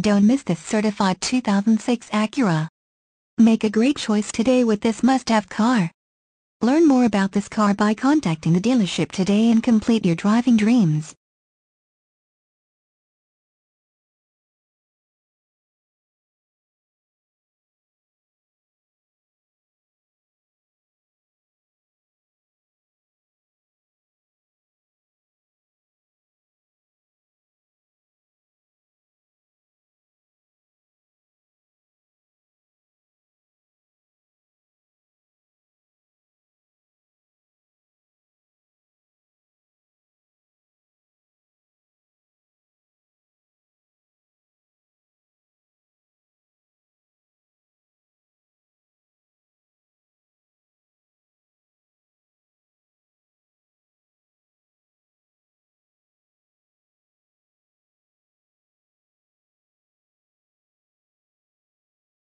Don't miss this certified 2006 Acura. Make a great choice today with this must-have car. Learn more about this car by contacting the dealership today and complete your driving dreams.